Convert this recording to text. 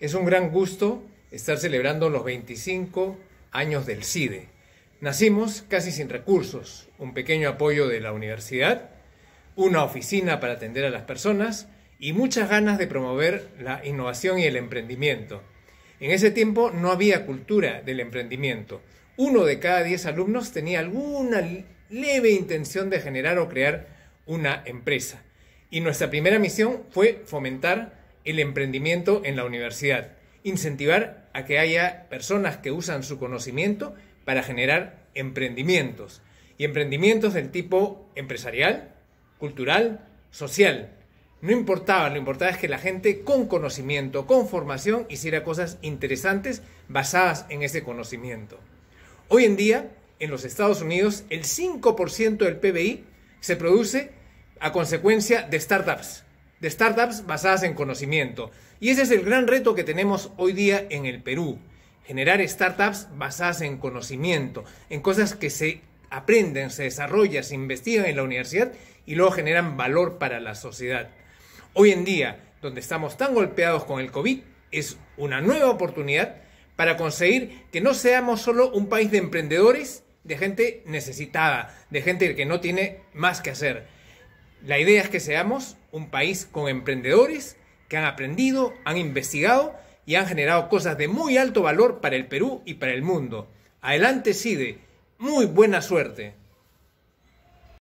Es un gran gusto estar celebrando los 25 años del CIDE. Nacimos casi sin recursos, un pequeño apoyo de la universidad, una oficina para atender a las personas y muchas ganas de promover la innovación y el emprendimiento. En ese tiempo no había cultura del emprendimiento. Uno de cada diez alumnos tenía alguna leve intención de generar o crear una empresa. Y nuestra primera misión fue fomentar el emprendimiento en la universidad, incentivar a que haya personas que usan su conocimiento para generar emprendimientos, y emprendimientos del tipo empresarial, cultural, social. No importaba, lo importante es que la gente con conocimiento, con formación, hiciera cosas interesantes basadas en ese conocimiento. Hoy en día, en los Estados Unidos, el 5% del PBI se produce a consecuencia de startups de startups basadas en conocimiento. Y ese es el gran reto que tenemos hoy día en el Perú, generar startups basadas en conocimiento, en cosas que se aprenden, se desarrollan, se investigan en la universidad y luego generan valor para la sociedad. Hoy en día, donde estamos tan golpeados con el COVID, es una nueva oportunidad para conseguir que no seamos solo un país de emprendedores, de gente necesitada, de gente que no tiene más que hacer. La idea es que seamos un país con emprendedores que han aprendido, han investigado y han generado cosas de muy alto valor para el Perú y para el mundo. Adelante, SIDE. Muy buena suerte.